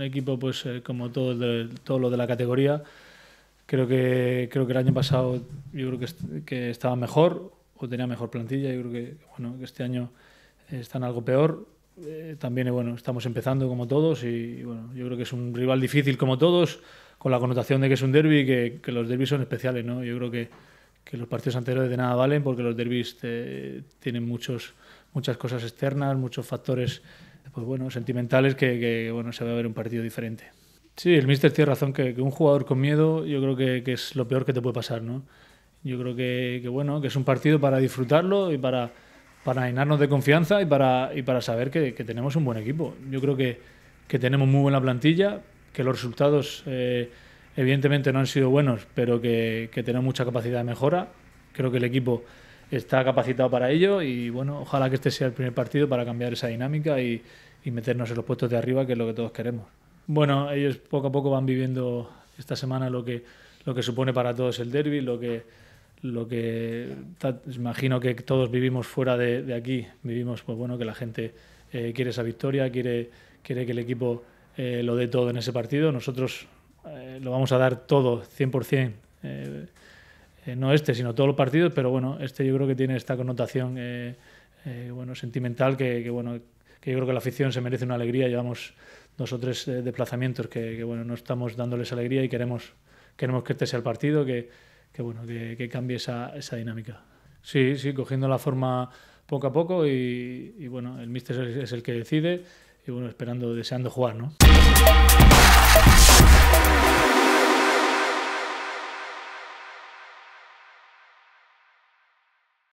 un equipo pues eh, como todo, todo lo de la categoría. Creo que, creo que el año pasado yo creo que, que estaba mejor o tenía mejor plantilla. Yo creo que, bueno, que este año están algo peor. Eh, también bueno, estamos empezando como todos y bueno, yo creo que es un rival difícil como todos, con la connotación de que es un derby y que, los derbis son especiales. ¿no? Yo creo que, que, los partidos anteriores de nada valen porque los derbis tienen muchos, muchas cosas externas, muchos factores pues bueno, sentimentales que, que bueno, se va a ver un partido diferente. Sí, el míster tiene razón, que, un jugador con miedo yo creo que, es lo peor que te puede pasar, ¿no? Yo creo que, bueno, que es un partido para disfrutarlo y para, para llenarnos de confianza y para, y para saber que, tenemos un buen equipo. Yo creo que, tenemos muy buena plantilla, que los resultados eh, evidentemente no han sido buenos, pero que, tenemos mucha capacidad de mejora. Creo que el equipo está capacitado para ello y bueno, ojalá que este sea el primer partido para cambiar esa dinámica y, meternos en los puestos de arriba, que es lo que todos queremos. Bueno, ellos poco a poco van viviendo esta semana lo que, lo que supone para todos el derby, lo que, lo que imagino que todos vivimos fuera de, aquí. Vivimos, pues bueno, que la gente eh, quiere esa victoria, quiere, quiere que el equipo eh, lo dé todo en ese partido. Nosotros eh, lo vamos a dar todo, 100%, eh, no este, sino todos los partidos, pero bueno, este yo creo que tiene esta connotación eh, eh, bueno, sentimental que, bueno, que yo creo que la afición se merece una alegría. Llevamos dos o tres desplazamientos que, bueno, no estamos dándoles alegría y queremos, queremos que este sea el partido, que, bueno, que, cambie esa, dinámica. Sí, sí, cogiendo la forma poco a poco y, bueno, el míster es, es el que decide y bueno, esperando, deseando jugar, ¿no?